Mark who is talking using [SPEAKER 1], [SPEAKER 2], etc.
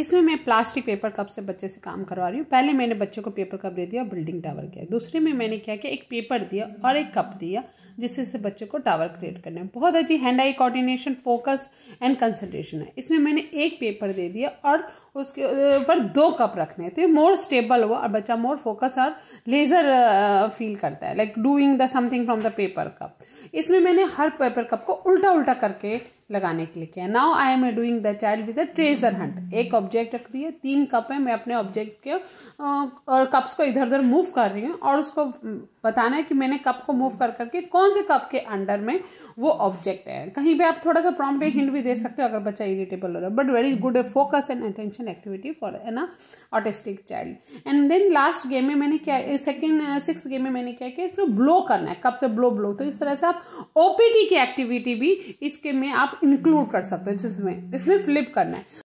[SPEAKER 1] इसमें मैं plastic paper cup से बच्चे से काम करवा रही हूँ पहले मैंने बच्चों को पेपर कप दे दिया और बिल्डिंग टावर किया दूसरे में मैंने क्या किया एक पेपर दिया और एक कप दिया जिससे से को टावर क्रिएट करना है बहुत अच्छी hand eye coordination focus and concentration है इसमें मैंने एक पेपर दे दिया और उसके ऊपर दो कप रखने हैं तो ये मोर स्टेबल हुआ और बच्चा मोर फोकस और लेज़र फील करता है like doing the something from the paper cup इसमें मैंने हर पेपर कप को उल्टा उल्टा करके लगाने के लिए किया now I am doing the child with a treasure hunt एक ऑब्जेक्ट रख दिया तीन कप है मैं अपने ऑब्जेक्ट के और कप्स को इधर उधर मूव कर रही हूँ और उसको बताना है कि मैंने कप को मूव कर करके कौन से कप के अंडर में वो ऑब्जेक्ट है कहीं भी आप थोड़ा सा प्रॉम्प्ट हिंट भी दे सकते हो अगर बच्चा इरिटेबल हो रहा है but very good focus and attention activity for an autistic child and then last game में मैंने क्या सेकेंड सिक्स गेम में मैंने क्या किया इसको ब्लो करना है कप से ब्लो ब्लो तो इस तरह से आप ओपीटी की एक्टिविटी भी इसके में आप आप इंक्लूड कर सकते हो जिसमें इसमें फ्लिप करना है